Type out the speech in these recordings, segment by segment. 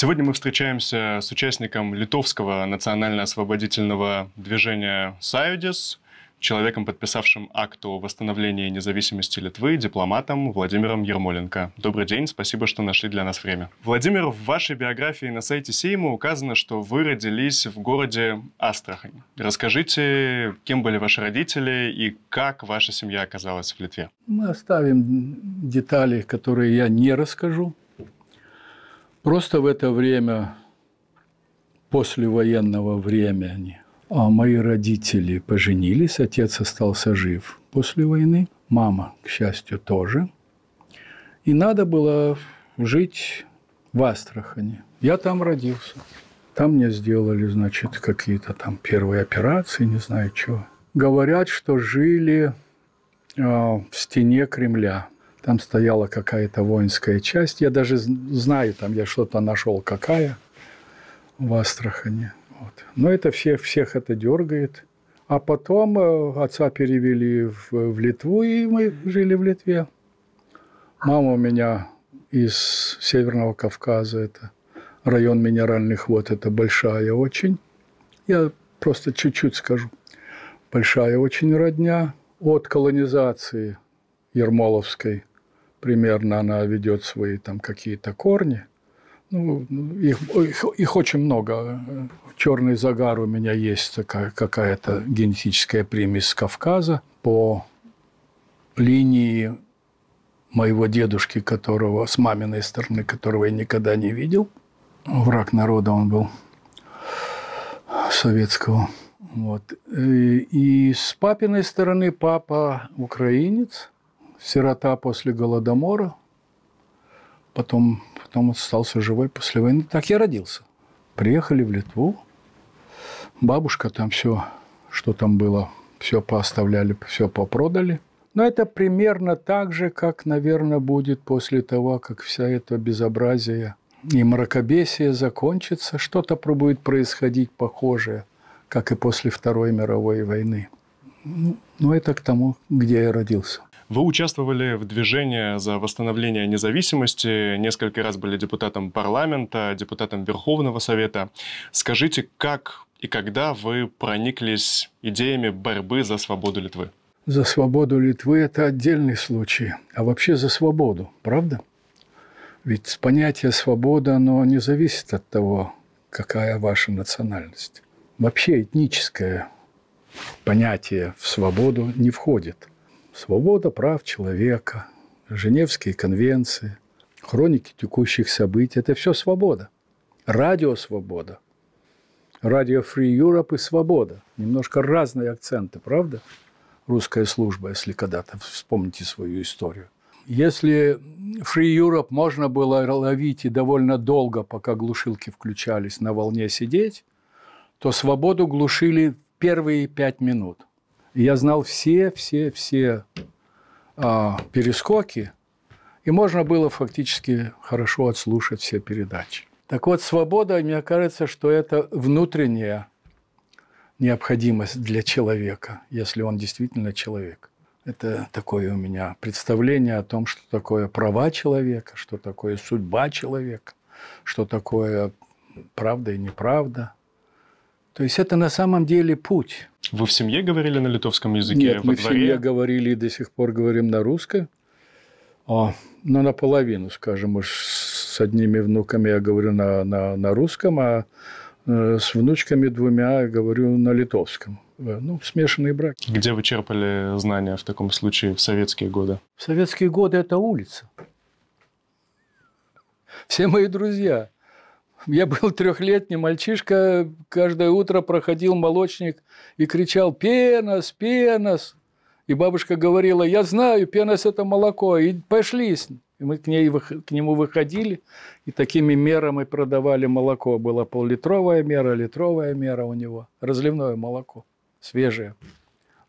Сегодня мы встречаемся с участником литовского национально-освободительного движения «Саюдис», человеком, подписавшим акт о восстановлении независимости Литвы, дипломатом Владимиром Ермоленко. Добрый день, спасибо, что нашли для нас время. Владимир, в вашей биографии на сайте Сейма указано, что вы родились в городе Астрахань. Расскажите, кем были ваши родители и как ваша семья оказалась в Литве? Мы оставим детали, которые я не расскажу, Просто в это время, после военного времени, а мои родители поженились, отец остался жив после войны, мама, к счастью, тоже. И надо было жить в Астрахани. Я там родился. Там мне сделали, значит, какие-то там первые операции, не знаю чего. Говорят, что жили а, в стене Кремля – там стояла какая-то воинская часть. Я даже знаю, там я что-то нашел, какая в Астрахане. Вот. Но это все, всех это дергает. А потом э, отца перевели в, в Литву, и мы жили в Литве. Мама у меня из Северного Кавказа, это район минеральных вод, это большая очень. Я просто чуть-чуть скажу. Большая очень родня от колонизации Ермоловской – примерно она ведет свои там какие-то корни. Ну, ну, их, их, их очень много. Черный загар у меня есть такая какая-то генетическая примесь с Кавказа по линии моего дедушки, которого с маминой стороны, которого я никогда не видел. Враг народа он был советского. Вот. И, и с папиной стороны папа украинец – сирота после Голодомора, потом, потом остался живой после войны. Так я родился. Приехали в Литву. Бабушка там все, что там было, все пооставляли, все попродали. Но это примерно так же, как, наверное, будет после того, как вся это безобразие и мракобесие закончится. Что-то будет происходить похожее, как и после Второй мировой войны. Ну, ну это к тому, где я родился. Вы участвовали в движении за восстановление независимости, несколько раз были депутатом парламента, депутатом Верховного Совета. Скажите, как и когда вы прониклись идеями борьбы за свободу Литвы? За свободу Литвы – это отдельный случай, а вообще за свободу, правда? Ведь понятие «свобода» оно не зависит от того, какая ваша национальность. Вообще этническое понятие в свободу не входит – Свобода прав человека, Женевские конвенции, хроники текущих событий – это все свобода. Радио – свобода. Радио Free Europe и свобода. Немножко разные акценты, правда? Русская служба, если когда-то вспомните свою историю. Если Free Europe можно было ловить и довольно долго, пока глушилки включались, на волне сидеть, то свободу глушили первые пять минут – я знал все, все, все э, перескоки, и можно было фактически хорошо отслушать все передачи. Так вот, свобода, мне кажется, что это внутренняя необходимость для человека, если он действительно человек. Это такое у меня представление о том, что такое права человека, что такое судьба человека, что такое правда и неправда – то есть это на самом деле путь. Вы в семье говорили на литовском языке? Нет, мы дворе? в семье говорили и до сих пор говорим на русском. О, а, ну, наполовину, скажем, уж с одними внуками я говорю на, на, на русском, а э, с внучками двумя я говорю на литовском. Э, ну, смешанный брак. Где вы черпали знания в таком случае в советские годы? В советские годы это улица. Все мои друзья – я был трехлетний мальчишка, каждое утро проходил молочник и кричал «Пенос! Пенос!» И бабушка говорила, я знаю, пенос – это молоко, и пошли. И мы к, ней, к нему выходили, и такими мерами продавали молоко. Была поллитровая мера, литровая мера у него, разливное молоко, свежее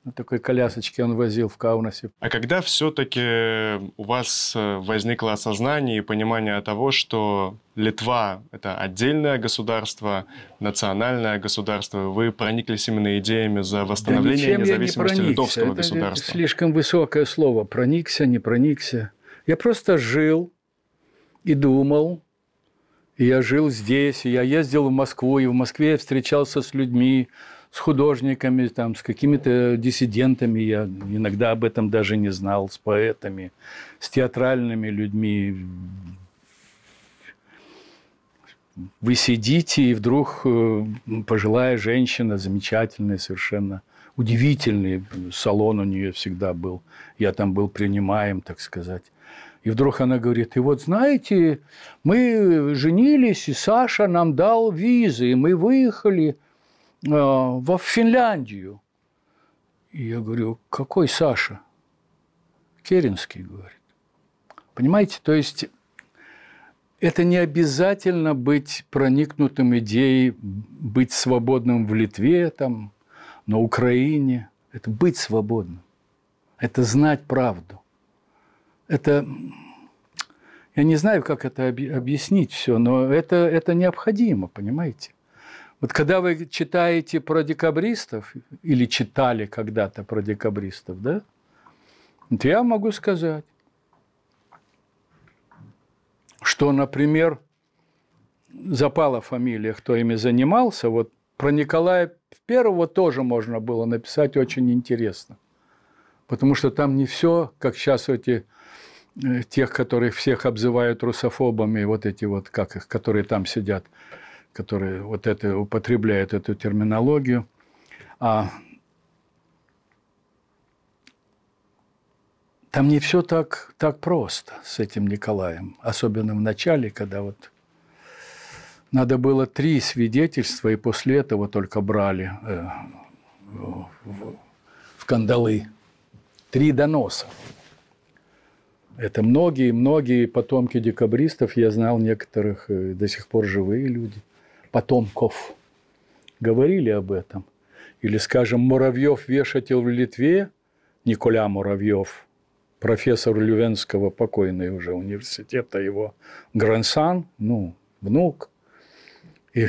на такой колясочке он возил в Каунасе. А когда все-таки у вас э, возникло осознание и понимание того, что Литва – это отдельное государство, национальное государство, вы прониклись именно идеями за восстановление да независимости не литовского это, государства? Это слишком высокое слово. Проникся, не проникся. Я просто жил и думал, и я жил здесь, и я ездил в Москву, и в Москве я встречался с людьми, с художниками, там, с какими-то диссидентами, я иногда об этом даже не знал, с поэтами, с театральными людьми. Вы сидите, и вдруг э, пожилая женщина, замечательная совершенно, удивительный салон у нее всегда был. Я там был принимаем, так сказать. И вдруг она говорит, и вот знаете, мы женились, и Саша нам дал визы, и мы выехали – а, во Финляндию. И я говорю, какой Саша? Керенский говорит. Понимаете, то есть это не обязательно быть проникнутым идеей, быть свободным в Литве, там, на Украине. Это быть свободным. Это знать правду. Это я не знаю, как это объяснить все, но это, это необходимо, понимаете? Вот когда вы читаете про декабристов, или читали когда-то про декабристов, да, то я могу сказать, что, например, запала фамилия, кто ими занимался, вот про Николая Первого тоже можно было написать очень интересно. Потому что там не все, как сейчас эти э, тех, которых всех обзывают русофобами, вот эти вот, как их, которые там сидят – которые вот это употребляют эту терминологию. А там не все так, так просто с этим Николаем, особенно в начале, когда вот надо было три свидетельства, и после этого только брали э, в, в кандалы. Три доноса. Это многие-многие потомки декабристов, я знал некоторых, э, до сих пор живые люди, потомков. Говорили об этом. Или, скажем, Муравьев вешатель в Литве, Николя Муравьев, профессор Лювенского, покойный уже университета, его грансан, ну, внук, и,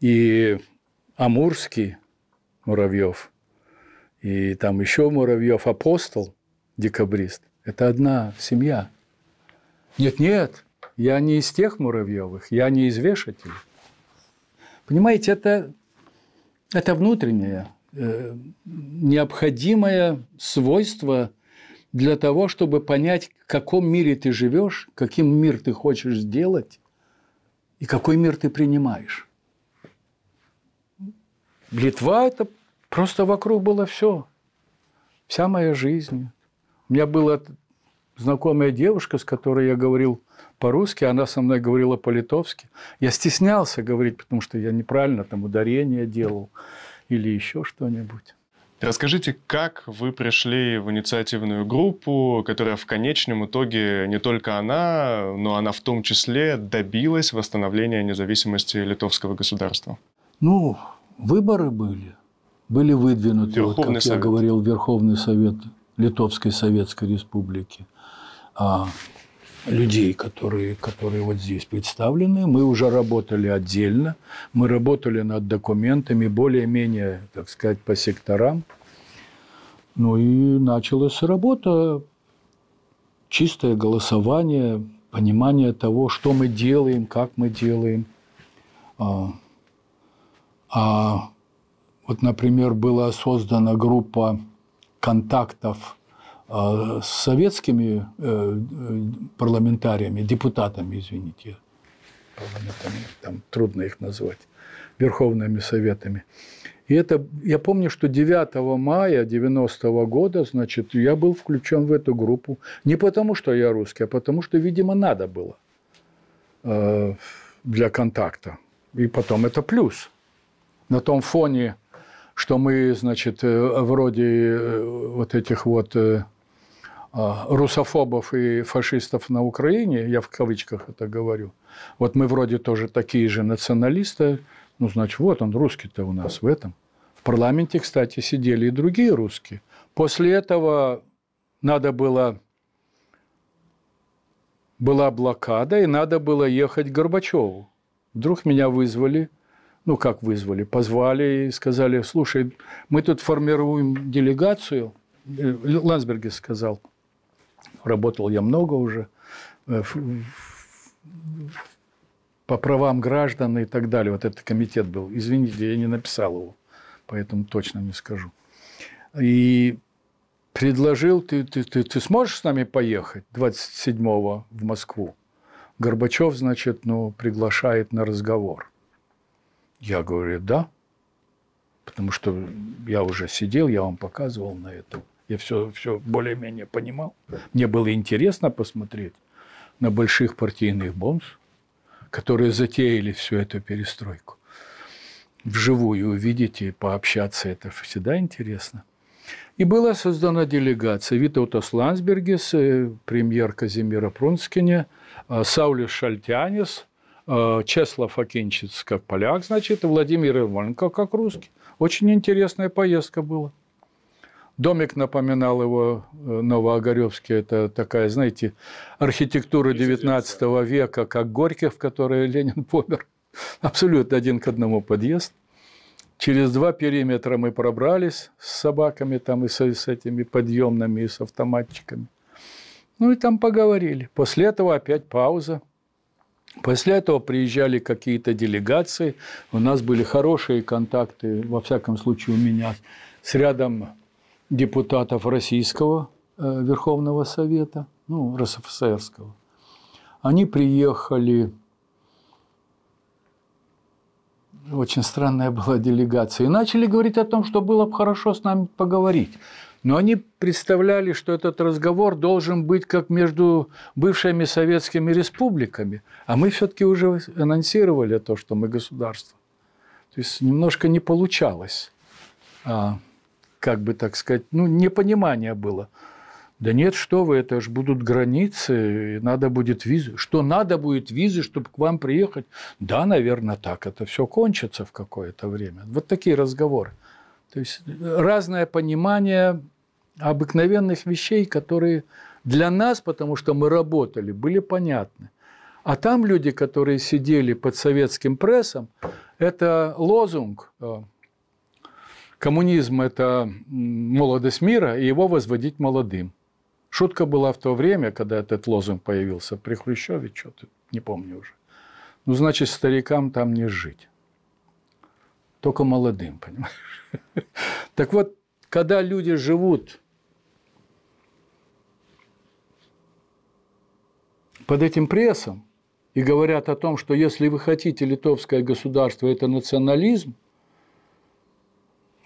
и Амурский Муравьев, и там еще Муравьев, апостол, декабрист. Это одна семья. Нет, нет, я не из тех муравьевых, я не из вешателей. Понимаете, это, это внутреннее, э, необходимое свойство для того, чтобы понять, в каком мире ты живешь, каким мир ты хочешь сделать и какой мир ты принимаешь. Литва – это просто вокруг было все. Вся моя жизнь. У меня была знакомая девушка, с которой я говорил – по-русски, она со мной говорила по-литовски. Я стеснялся говорить, потому что я неправильно там ударение делал или еще что-нибудь. Расскажите, как вы пришли в инициативную группу, которая в конечном итоге не только она, но она в том числе добилась восстановления независимости литовского государства? Ну, выборы были. Были выдвинуты, Верховный вот, как Совет. я говорил, Верховный Совет Литовской Советской Республики. А людей, которые, которые вот здесь представлены. Мы уже работали отдельно, мы работали над документами более-менее, так сказать, по секторам. Ну и началась работа, чистое голосование, понимание того, что мы делаем, как мы делаем. А, а вот, например, была создана группа контактов – а с советскими э, э, парламентариями, депутатами, извините, парламентами, там трудно их назвать, Верховными Советами. И это, я помню, что 9 мая 90 года, значит, я был включен в эту группу. Не потому, что я русский, а потому, что, видимо, надо было э, для контакта. И потом это плюс. На том фоне, что мы, значит, вроде вот этих вот а, русофобов и фашистов на Украине, я в кавычках это говорю, вот мы вроде тоже такие же националисты, ну, значит, вот он, русский-то у нас в этом. В парламенте, кстати, сидели и другие русские. После этого надо было... Была блокада, и надо было ехать к Горбачеву. Вдруг меня вызвали, ну, как вызвали, позвали и сказали, слушай, мы тут формируем делегацию, э, Ландсбергес сказал – Работал я много уже э, по правам граждан и так далее. Вот этот комитет был. Извините, я не написал его, поэтому точно не скажу. И предложил, ты, ты, ты, ты сможешь с нами поехать 27-го в Москву? Горбачев, значит, ну, приглашает на разговор. Я говорю, да, потому что я уже сидел, я вам показывал на этом я все, все более-менее понимал. Мне было интересно посмотреть на больших партийных бомж, которые затеяли всю эту перестройку. Вживую увидеть и пообщаться – это всегда интересно. И была создана делегация Витаутас Лансбергис, э, премьер Казимира Прунскине, э, Саулис Шальтянис, э, Чеслав Акинчиц как поляк, значит, и Владимир Иваненко как русский. Очень интересная поездка была. Домик напоминал его э, Новоогаревский. Это такая, знаете, архитектура 19 века, как Горький, в которой Ленин помер. Абсолютно один к одному подъезд. Через два периметра мы пробрались с собаками там и с, с этими подъемными, и с автоматчиками. Ну и там поговорили. После этого опять пауза. После этого приезжали какие-то делегации. У нас были хорошие контакты, во всяком случае у меня, с рядом депутатов Российского э, Верховного Совета, ну, РСФСРского. Они приехали, очень странная была делегация, и начали говорить о том, что было бы хорошо с нами поговорить. Но они представляли, что этот разговор должен быть как между бывшими советскими республиками. А мы все-таки уже анонсировали то, что мы государство. То есть немножко не получалось а как бы так сказать, ну, непонимание было. Да нет, что вы, это же будут границы, и надо будет визы. Что надо будет визы, чтобы к вам приехать? Да, наверное, так. Это все кончится в какое-то время. Вот такие разговоры. То есть э, разное понимание обыкновенных вещей, которые для нас, потому что мы работали, были понятны. А там люди, которые сидели под советским прессом, это лозунг э, коммунизм – это молодость мира, и его возводить молодым. Шутка была в то время, когда этот лозунг появился при Хрущеве, что-то не помню уже. Ну, значит, старикам там не жить. Только молодым, понимаешь? Так вот, когда люди живут под этим прессом и говорят о том, что если вы хотите литовское государство – это национализм –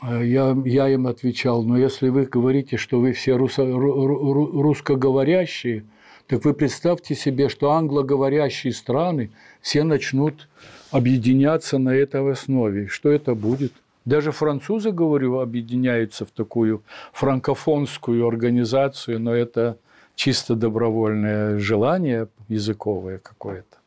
Э, я, я им отвечал, но «Ну, если вы говорите, что вы все руссо, ру, русскоговорящие, так вы представьте себе, что англоговорящие страны все начнут объединяться на этой основе. Что это будет? Даже французы, говорю, объединяются в такую франкофонскую организацию, но это чисто добровольное желание языковое какое-то.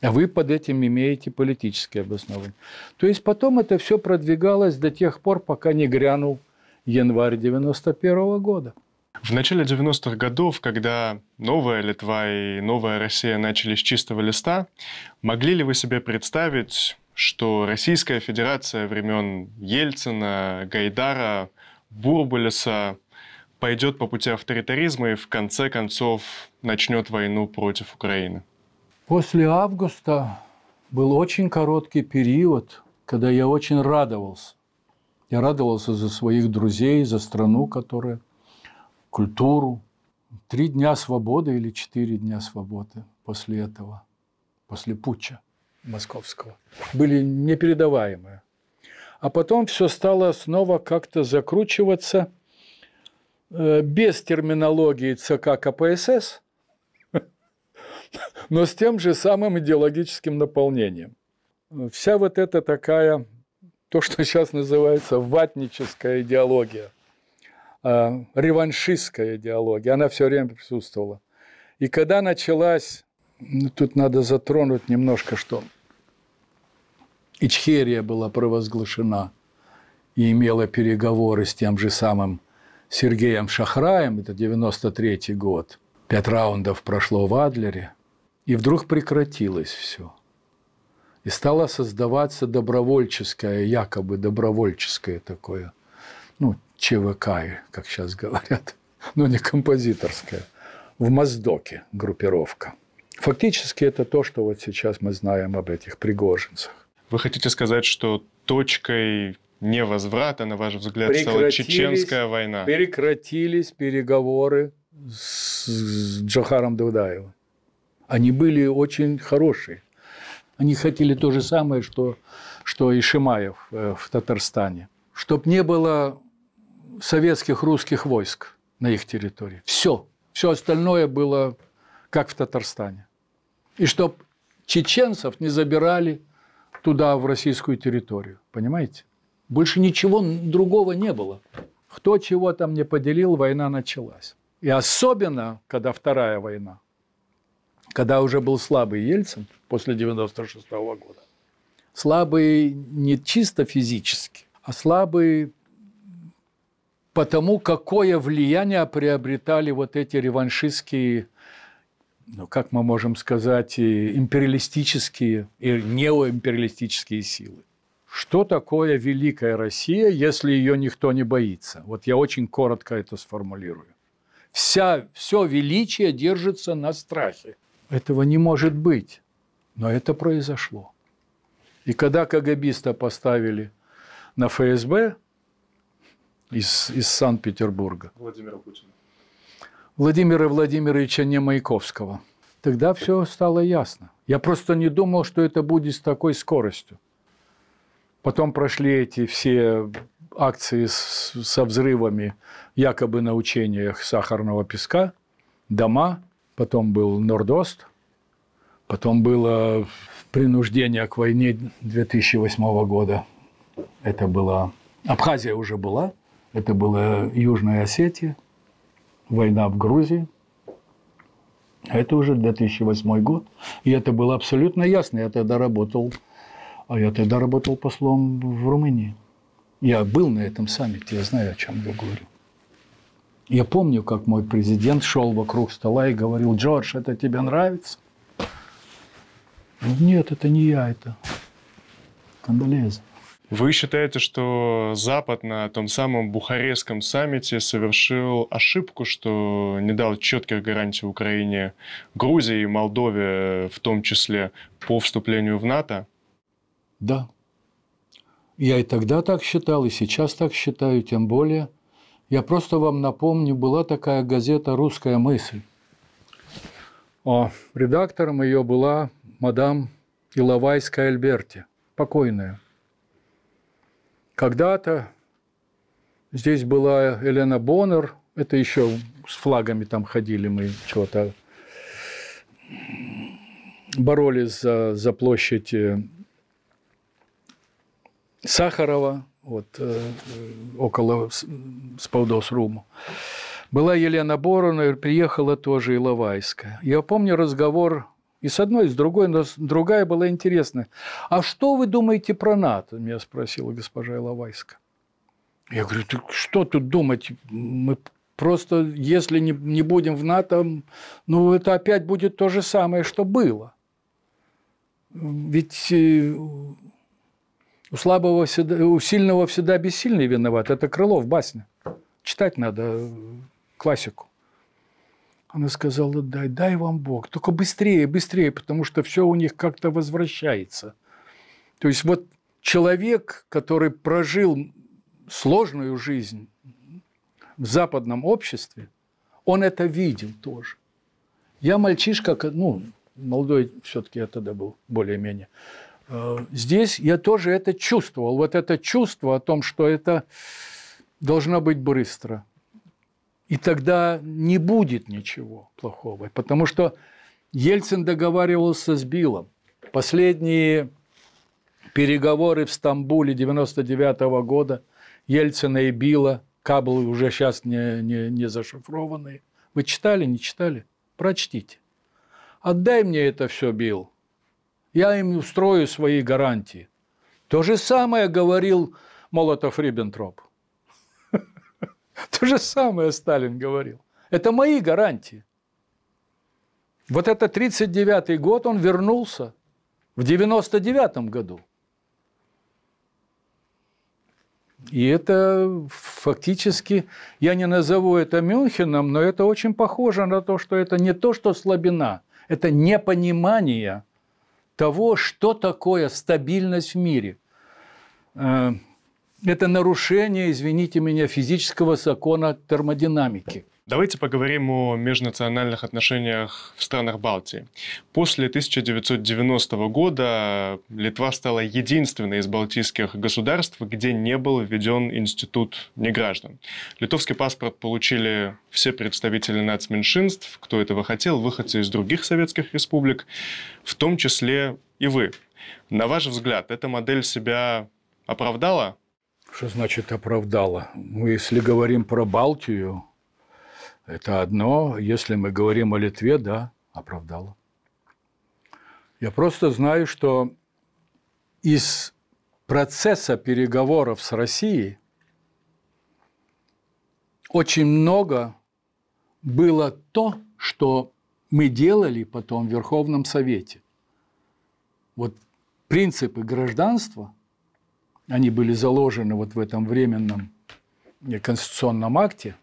А вы под этим имеете политические обоснования. То есть потом это все продвигалось до тех пор, пока не грянул январь 91 -го года. В начале 90-х годов, когда новая Литва и новая Россия начали с чистого листа, могли ли вы себе представить, что Российская Федерация времен Ельцина, Гайдара, Бурбулиса пойдет по пути авторитаризма и в конце концов начнет войну против Украины? После августа был очень короткий период, когда я очень радовался. Я радовался за своих друзей, за страну, которая, культуру. Три дня свободы или четыре дня свободы после этого, после путча московского, были непередаваемые. А потом все стало снова как-то закручиваться э, без терминологии ЦК КПСС – но с тем же самым идеологическим наполнением. Вся вот эта такая, то, что сейчас называется ватническая идеология, а, реваншистская идеология, она все время присутствовала. И когда началась, ну, тут надо затронуть немножко, что Ичхерия была провозглашена и имела переговоры с тем же самым Сергеем Шахраем, это 93 год, пять раундов прошло в Адлере – и вдруг прекратилось все. И стало создаваться добровольческое, якобы добровольческое такое, ну, ЧВК, как сейчас говорят, но не композиторское, в Моздоке группировка. Фактически это то, что вот сейчас мы знаем об этих пригожинцах. Вы хотите сказать, что точкой невозврата, на ваш взгляд, стала чеченская война? Прекратились переговоры с Джохаром Дудаевым. Они были очень хорошие. Они хотели то же самое, что, что и Шимаев э, в Татарстане. Чтоб не было советских русских войск на их территории. Все. Все остальное было как в Татарстане. И чтоб чеченцев не забирали туда, в российскую территорию. Понимаете? Больше ничего другого не было. Кто чего там не поделил, война началась. И особенно, когда Вторая война – когда уже был слабый Ельцин после 96 -го года, слабый не чисто физически, а слабый потому, какое влияние приобретали вот эти реваншистские, ну, как мы можем сказать, империалистические и неоимпериалистические силы. Что такое великая Россия, если ее никто не боится? Вот я очень коротко это сформулирую. Вся, все величие держится на страхе. Этого не может быть. Но это произошло. И когда кагабиста поставили на ФСБ из, из Санкт-Петербурга... Владимира Путина. Владимира Владимировича Немайковского. Тогда все стало ясно. Я просто не думал, что это будет с такой скоростью. Потом прошли эти все акции с, со взрывами якобы на учениях сахарного песка, дома – потом был Нордост, потом было принуждение к войне 2008 года. Это была... Абхазия уже была, это была Южная Осетия, война в Грузии. Это уже 2008 год. И это было абсолютно ясно. Я тогда работал, а я тогда работал послом в Румынии. Я был на этом саммите, я знаю, о чем я говорю. Я помню, как мой президент шел вокруг стола и говорил, Джордж, это тебе нравится? Нет, это не я, это Кондолеза. Вы считаете, что Запад на том самом Бухарестском саммите совершил ошибку, что не дал четких гарантий Украине, Грузии и Молдове, в том числе по вступлению в НАТО? Да. Я и тогда так считал, и сейчас так считаю, тем более – я просто вам напомню, была такая газета «Русская мысль». редактором ее была мадам Иловайская Альберти, покойная. Когда-то здесь была Елена Боннер, это еще с флагами там ходили мы, чего-то боролись за, за площадь э, Сахарова – вот, э, около Спаудос-Руму. Была Елена Борона, приехала тоже Иловайская. Я помню разговор и с одной, и с другой, но другая была интересная. «А что вы думаете про НАТО?» – меня спросила госпожа Иловайска. Я говорю, так что тут думать? Мы просто, если не, не будем в НАТО, ну, это опять будет то же самое, что было. Ведь э, у слабого всегда, у сильного всегда бессильный виноват. Это Крылов, басня. Читать надо э, классику. Она сказала, дай, дай вам Бог. Только быстрее, быстрее, потому что все у них как-то возвращается. То есть вот человек, который прожил сложную жизнь в западном обществе, он это видел тоже. Я мальчишка, ну, молодой все-таки я тогда был более-менее. Здесь я тоже это чувствовал. Вот это чувство о том, что это должно быть быстро. И тогда не будет ничего плохого. Потому что Ельцин договаривался с Биллом. Последние переговоры в Стамбуле 99 года Ельцина и Билла, каблы уже сейчас не, не, не зашифрованные. Вы читали, не читали? Прочтите. Отдай мне это все, Билл я им устрою свои гарантии. То же самое говорил Молотов-Риббентроп. То же самое Сталин говорил. Это мои гарантии. Вот это 39-й год, он вернулся в 99-м году. И это фактически, я не назову это Мюнхеном, но это очень похоже на то, что это не то, что слабина, это непонимание – того, что такое стабильность в мире. Э, это нарушение, извините меня, физического закона термодинамики – Давайте поговорим о межнациональных отношениях в странах Балтии. После 1990 года Литва стала единственной из балтийских государств, где не был введен институт неграждан. Литовский паспорт получили все представители нацменьшинств, кто этого хотел, выходцы из других советских республик, в том числе и вы. На ваш взгляд, эта модель себя оправдала? Что значит оправдала? Мы, если говорим про Балтию, это одно, если мы говорим о Литве, да, оправдало. Я просто знаю, что из процесса переговоров с Россией очень много было то, что мы делали потом в Верховном Совете. Вот принципы гражданства, они были заложены вот в этом временном конституционном акте,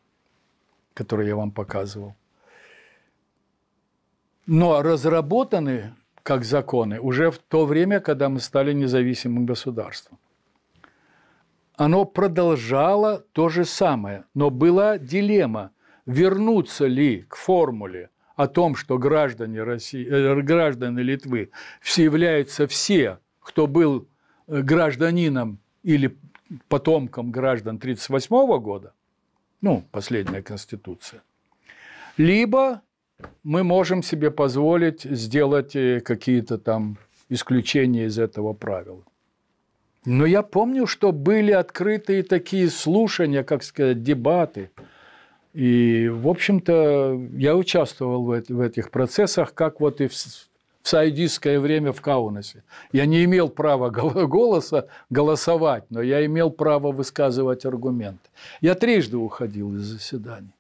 которые я вам показывал. Но разработаны как законы уже в то время, когда мы стали независимым государством. Оно продолжало то же самое, но была дилемма, вернуться ли к формуле о том, что граждане, России, э, граждане Литвы все являются все, кто был э, гражданином или потомком граждан 1938 года, ну, последняя конституция. Либо мы можем себе позволить сделать э, какие-то там исключения из этого правила. Но я помню, что были открытые такие слушания, как сказать, дебаты. И, в общем-то, я участвовал в, в этих процессах, как вот и в, в время в Каунасе. Я не имел права голоса голосовать, но я имел право высказывать аргументы. Я трижды уходил из заседаний.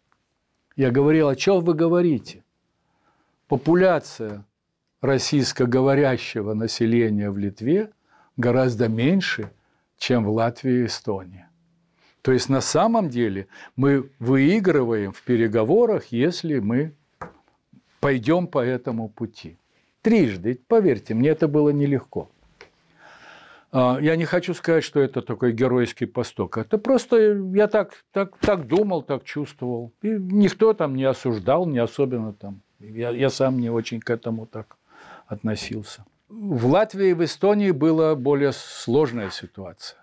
Я говорил, о чем вы говорите? Популяция российскоговорящего населения в Литве гораздо меньше, чем в Латвии и Эстонии. То есть на самом деле мы выигрываем в переговорах, если мы пойдем по этому пути. Трижды, поверьте, мне это было нелегко. А, я не хочу сказать, что это такой геройский посток. Это просто я так, так, так думал, так чувствовал. И никто там не осуждал, не особенно там. Я, я сам не очень к этому так относился. В Латвии и в Эстонии была более сложная ситуация.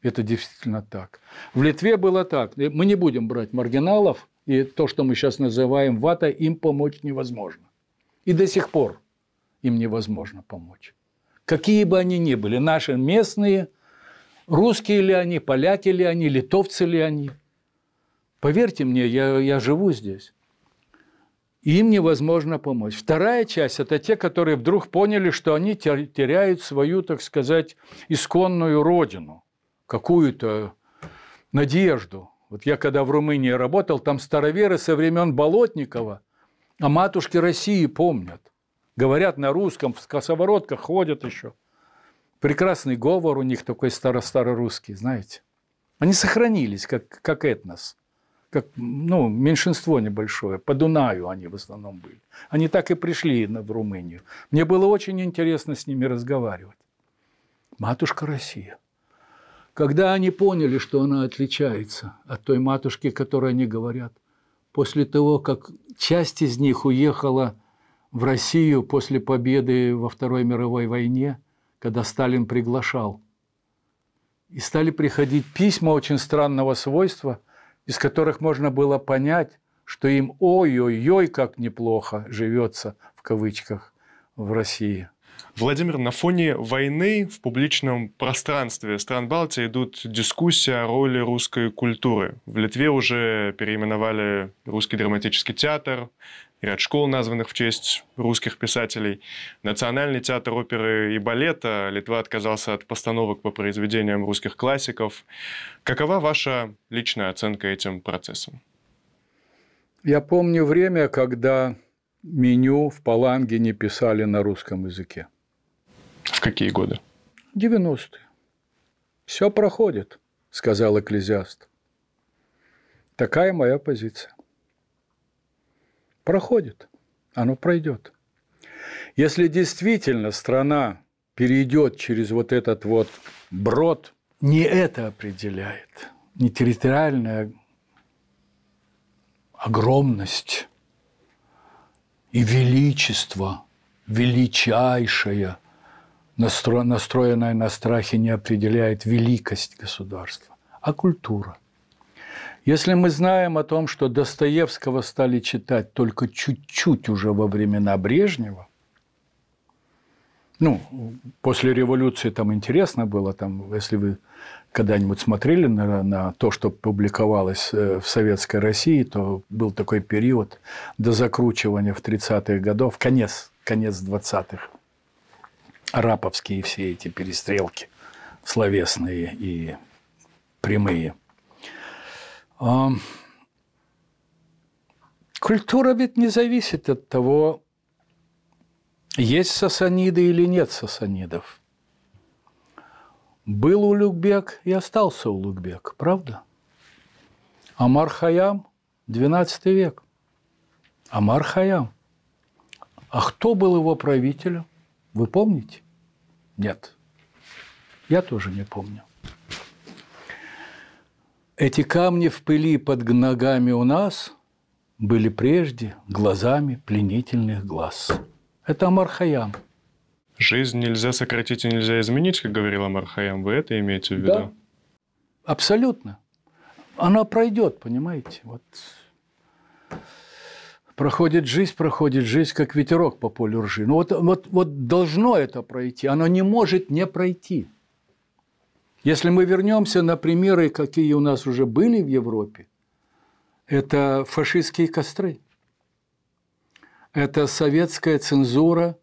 Это действительно так. В Литве было так. Мы не будем брать маргиналов, и то, что мы сейчас называем вата, им помочь невозможно. И до сих пор – им невозможно помочь. Какие бы они ни были, наши местные, русские ли они, поляки ли они, литовцы ли они. Поверьте мне, я, я живу здесь. им невозможно помочь. Вторая часть – это те, которые вдруг поняли, что они теряют свою, так сказать, исконную родину, какую-то надежду. Вот я когда в Румынии работал, там староверы со времен Болотникова о матушке России помнят говорят на русском, в косоворотках ходят еще. Прекрасный говор у них такой старо-старорусский, знаете. Они сохранились, как, как этнос, как ну, меньшинство небольшое. По Дунаю они в основном были. Они так и пришли в Румынию. Мне было очень интересно с ними разговаривать. Матушка Россия. Когда они поняли, что она отличается от той матушки, которой они говорят, после того, как часть из них уехала – в Россию после победы во Второй мировой войне, когда Сталин приглашал. И стали приходить письма очень странного свойства, из которых можно было понять, что им ой-ой-ой, как неплохо живется в кавычках в России. Владимир, на фоне войны в публичном пространстве стран Балтии идут дискуссии о роли русской культуры. В Литве уже переименовали русский драматический театр, ряд школ, названных в честь русских писателей. Национальный театр оперы и балета Литва отказался от постановок по произведениям русских классиков. Какова ваша личная оценка этим процессом? Я помню время, когда меню в не писали на русском языке. В какие годы? 90-е. Все проходит, сказал экклезиаст. Такая моя позиция проходит, оно пройдет. Если действительно страна перейдет через вот этот вот брод, не это определяет, не территориальная огромность и величество, величайшее, настроенное на страхе, не определяет великость государства, а культура – если мы знаем о том, что Достоевского стали читать только чуть-чуть уже во времена Брежнева, ну, после революции там интересно было, там, если вы когда-нибудь смотрели на, на то, что публиковалось э, в Советской России, то был такой период до закручивания в 30-х годов, конец, конец 20-х, раповские все эти перестрелки словесные и прямые – Культура ведь не зависит от того, есть сасаниды или нет сасанидов. Был Улюкбек и остался Улюкбек, правда? Амар Хаям, 12 век. Амар Хаям. А кто был его правителем? Вы помните? Нет. Я тоже не помню. Эти камни в пыли под ногами у нас были прежде глазами пленительных глаз. Это Амар Жизнь нельзя сократить и нельзя изменить, как говорил Амар Вы это имеете в виду? Да, абсолютно. Она пройдет, понимаете? Вот Проходит жизнь, проходит жизнь, как ветерок по полю ржи. Ну вот, вот, вот должно это пройти, оно не может не пройти. Если мы вернемся на примеры, какие у нас уже были в Европе, это фашистские костры, это советская цензура,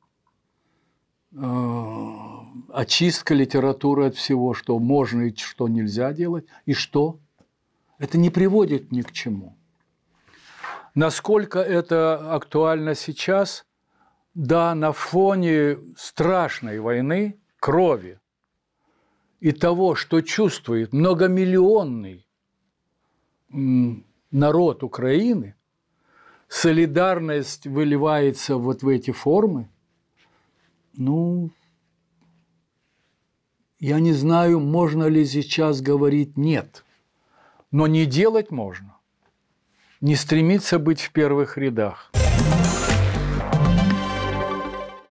э, очистка литературы от всего, что можно и что нельзя делать, и что. Это не приводит ни к чему. Насколько это актуально сейчас? Да, на фоне страшной войны, крови, и того, что чувствует многомиллионный народ Украины, солидарность выливается вот в эти формы, ну, я не знаю, можно ли сейчас говорить «нет», но не делать можно, не стремиться быть в первых рядах –